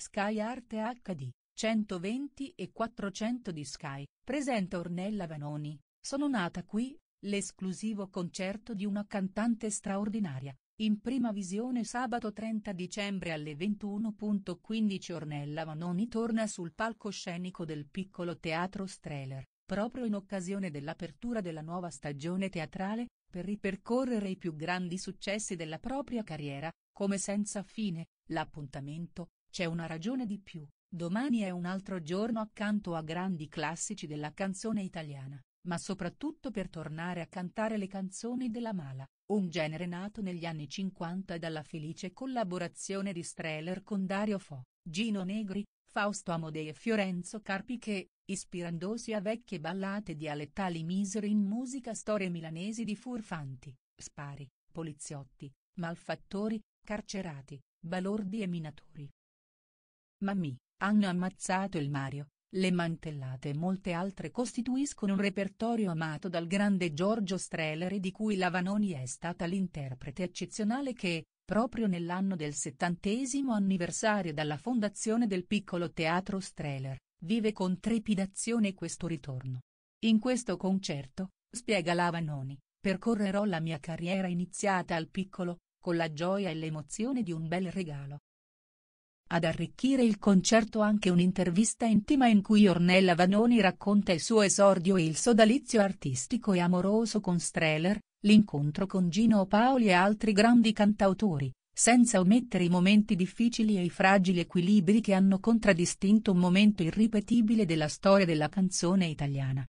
Sky Arte HD, 120 e 400 di Sky, presenta Ornella Vanoni, sono nata qui, l'esclusivo concerto di una cantante straordinaria, in prima visione sabato 30 dicembre alle 21.15 Ornella Vanoni torna sul palcoscenico del piccolo teatro Streller, proprio in occasione dell'apertura della nuova stagione teatrale, per ripercorrere i più grandi successi della propria carriera, come Senza fine, l'appuntamento, c'è una ragione di più, domani è un altro giorno accanto a grandi classici della canzone italiana, ma soprattutto per tornare a cantare le canzoni della Mala, un genere nato negli anni 50 dalla felice collaborazione di Streller con Dario Fo, Gino Negri, Fausto Amodei e Fiorenzo Carpi che, ispirandosi a vecchie ballate dialettali misero in musica storie milanesi di furfanti, spari, poliziotti, malfattori, carcerati, balordi e minatori. Mammy, hanno ammazzato il Mario, le mantellate e molte altre costituiscono un repertorio amato dal grande Giorgio Streller di cui Lavanoni è stata l'interprete eccezionale che, proprio nell'anno del settantesimo anniversario dalla fondazione del piccolo teatro Streller, vive con trepidazione questo ritorno. In questo concerto, spiega Lavanoni, percorrerò la mia carriera iniziata al piccolo, con la gioia e l'emozione di un bel regalo, ad arricchire il concerto anche un'intervista intima in cui Ornella Vanoni racconta il suo esordio e il sodalizio artistico e amoroso con Streller, l'incontro con Gino Paoli e altri grandi cantautori, senza omettere i momenti difficili e i fragili equilibri che hanno contraddistinto un momento irripetibile della storia della canzone italiana,